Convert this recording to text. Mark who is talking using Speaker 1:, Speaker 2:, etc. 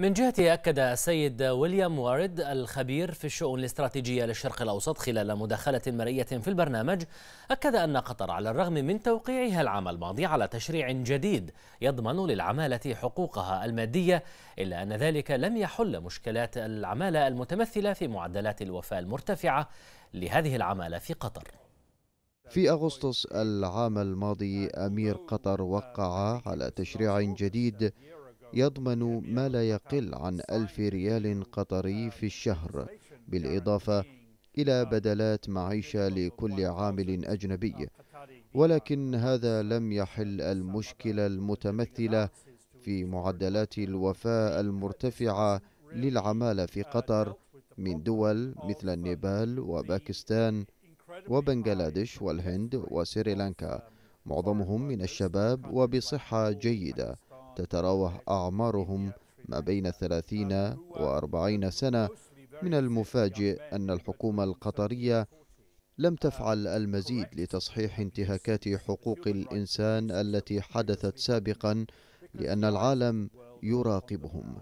Speaker 1: من جهته أكد السيد ويليام وارد الخبير في الشؤون الاستراتيجية للشرق الأوسط خلال مداخلة مرئية في البرنامج أكد أن قطر على الرغم من توقيعها العام الماضي على تشريع جديد يضمن للعمالة حقوقها المادية إلا أن ذلك لم يحل مشكلات العمالة المتمثلة في معدلات الوفاة المرتفعة لهذه العمالة في قطر
Speaker 2: في أغسطس العام الماضي أمير قطر وقع على تشريع جديد يضمن ما لا يقل عن ألف ريال قطري في الشهر بالإضافة إلى بدلات معيشة لكل عامل أجنبي ولكن هذا لم يحل المشكلة المتمثلة في معدلات الوفاة المرتفعة للعمالة في قطر من دول مثل النيبال وباكستان وبنغلاديش والهند وسريلانكا معظمهم من الشباب وبصحة جيدة تتراوح أعمارهم ما بين و وأربعين سنة من المفاجئ أن الحكومة القطرية لم تفعل المزيد لتصحيح انتهاكات حقوق الإنسان التي حدثت سابقا لأن العالم يراقبهم